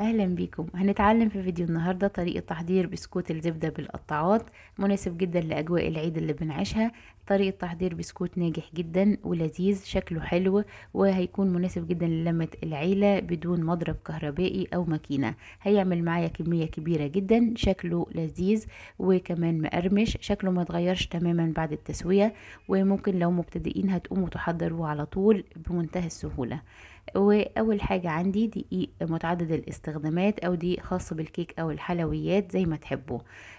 اهلا بيكم هنتعلم في فيديو النهارده طريقه تحضير بسكوت الزبده بالقطاعات مناسب جدا لاجواء العيد اللي بنعيشها طريقه تحضير بسكوت ناجح جدا ولذيذ شكله حلو وهيكون مناسب جدا للمه العيله بدون مضرب كهربائي او ماكينه هيعمل معايا كميه كبيره جدا شكله لذيذ وكمان مقرمش شكله ما تغيرش تماما بعد التسويه وممكن لو مبتدئين هتقوموا تحضروه على طول بمنتهى السهوله واول حاجه عندي دقيق متعدد الاستخدامات او دقيق خاص بالكيك او الحلويات زي ما تحبوا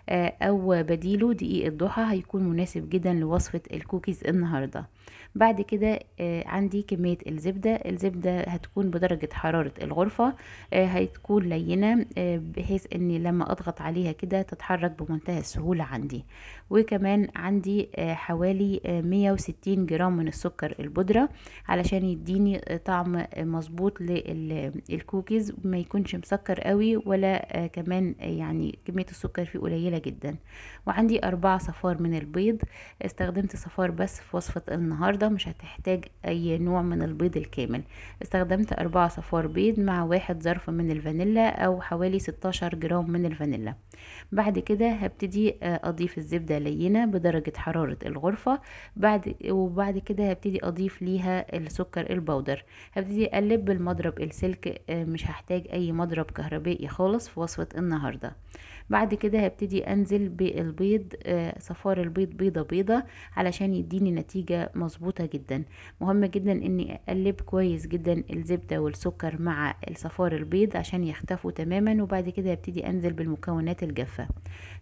آه، او بديله دقيق الضحى هيكون مناسب جدا لوصفه الكوكيز النهارده بعد كده آه، عندي كميه الزبده الزبده هتكون بدرجه حراره الغرفه آه، هتكون لينه بحيث اني لما اضغط عليها كده تتحرك بمنتهى السهوله عندي وكمان عندي حوالي 160 جرام من السكر البودره علشان يديني طعم مظبوط للكوكيز ما يكونش مسكر قوي ولا آه، كمان آه، يعني كمية السكر فيه قليلة جدا وعندي اربع صفار من البيض استخدمت صفار بس في وصفة النهاردة مش هتحتاج أي نوع من البيض الكامل استخدمت اربع صفار بيض مع واحد ظرف من الفانيلا أو حوالي 16 جرام من الفانيلا بعد كده هبتدي آه، أضيف الزبدة لينة بدرجة حرارة الغرفة بعد وبعد كده هبتدي أضيف ليها السكر البودر هبتدي اقلب بالمضرب السلك آه، مش هحتاج اي مضرب كهربائي خالص في وصفة النهاردة بعد كده هبتدي انزل بالبيض آه، صفار البيض بيضة بيضة علشان يديني نتيجة مظبوطة جدا مهم جدا اني اقلب كويس جدا الزبدة والسكر مع الصفار البيض عشان يختفوا تماما وبعد كده هبتدي انزل بالمكونات الجافة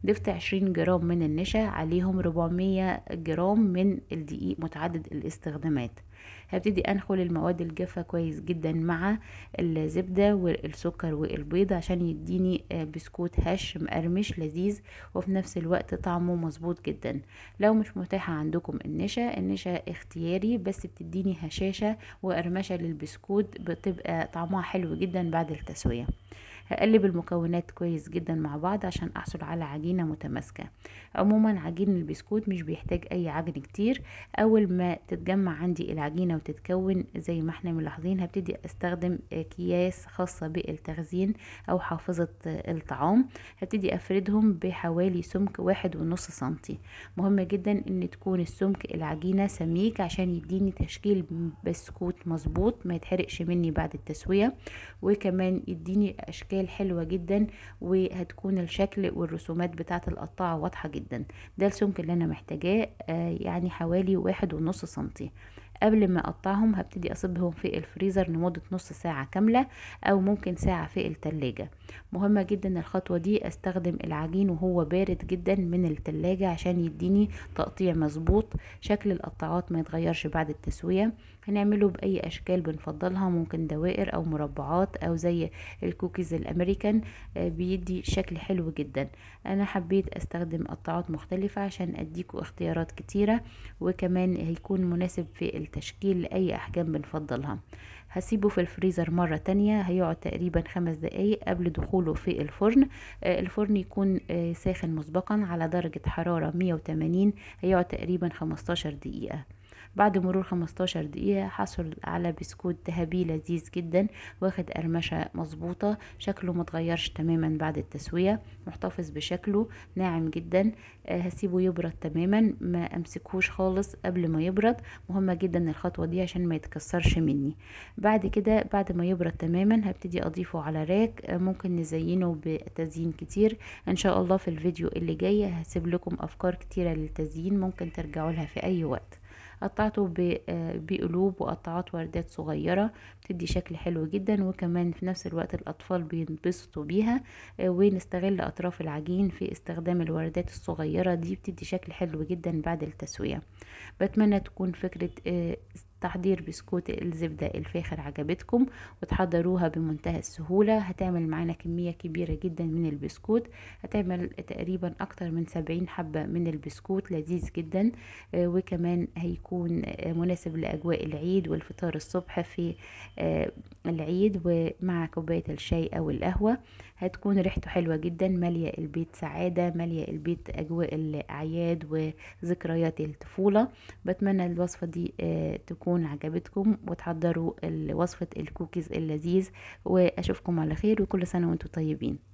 ضفت 20 جرام من النشا عليهم 400 جرام من الدقيق متعدد الاستخدامات هبتدي انخل المواد الجافه كويس جدا مع الزبده والسكر والبيض عشان يديني آه، بسكوت هش مقرمش لذيذ وفي نفس الوقت طعمه مظبوط جدا لو مش متاحه عندكم النشا النشا اختياري بس بتديني هشاشه وقرمشه للبسكوت بتبقى طعمها حلو جدا بعد التسويه هقلب المكونات كويس جدا مع بعض عشان احصل على عجينة متماسكة عموما عجين البسكوت مش بيحتاج اي عجن كتير اول ما تتجمع عندي العجينة وتتكون زي ما احنا ملاحظين هبتدي استخدم اكياس خاصة بالتخزين او حافظة الطعام هبتدي افردهم بحوالي سمك واحد ونص سنتي مهم جدا ان تكون السمك العجينة سميك عشان يديني تشكيل بسكوت مظبوط ما يتحرقش مني بعد التسوية وكمان يديني اشكال حلوة جدا وهتكون الشكل والرسومات بتاعة القطاعة واضحة جدا ده السمك اللي انا محتاجاه آه، يعني حوالي واحد ونص سنتي قبل ما اقطعهم هبتدي اصبهم في الفريزر لمدة نص ساعة كاملة او ممكن ساعة في التلاجة مهمة جدا الخطوة دي استخدم العجين وهو بارد جدا من التلاجة عشان يديني تقطيع مظبوط شكل القطاعات ما يتغيرش بعد التسوية هنعمله باي اشكال بنفضلها ممكن دوائر او مربعات او زي الكوكيز الامريكان آه، بيدي شكل حلو جدا انا حبيت استخدم قطاعات مختلفة عشان اديكوا اختيارات كتيرة وكمان هيكون مناسب في التلاجة تشكيل أي أحجام بنفضلها هسيبه في الفريزر مرة تانية هيقعد تقريبا خمس دقايق قبل دخوله في الفرن آه، الفرن يكون آه، ساخن مسبقا على درجة حرارة 180 هيقعد تقريبا 15 دقيقة بعد مرور 15 دقيقة حصل على بسكوت ذهبي لذيذ جدا واخد قرمشة مظبوطة شكله متغيرش تماما بعد التسوية محتفظ بشكله ناعم جدا آه، هسيبه يبرد تماما ما امسكوش خالص قبل ما يبرد مهمة جدا الخطوة دي عشان ما يتكسرش مني بعد كده بعد ما يبرد تماما هبتدي اضيفه على راك آه، ممكن نزينه بتزيين كتير ان شاء الله في الفيديو اللي جاي هسيب لكم افكار كتيرة للتزيين ممكن ترجعوا لها في اي وقت قطعته آه، بقلوب وقطعات وردات صغيرة بتدي شكل حلو جدا وكمان في نفس الوقت الأطفال بينبسطوا بيها آه، ونستغل أطراف العجين في استخدام الوردات الصغيرة دي بتدي شكل حلو جدا بعد التسوية بتمنى تكون فكرة آه، تحضير بسكوت الزبدة الفاخر عجبتكم وتحضروها بمنتهى السهولة هتعمل معانا كمية كبيرة جدا من البسكوت هتعمل تقريبا أكتر من سبعين حبة من البسكوت لذيذ جدا آه، وكمان هيكون مناسب لأجواء العيد والفطار الصبح في آه، العيد ومع كوباية الشاي أو القهوة هتكون ريحته حلوة جدا مالية البيت سعادة مالية البيت أجواء الأعياد وذكريات الطفولة بتمنى الوصفة دي آه، تكون تكون عجبتكم وتحضروا وصفة الكوكيز اللذيذ واشوفكم على خير وكل سنة وانتم طيبين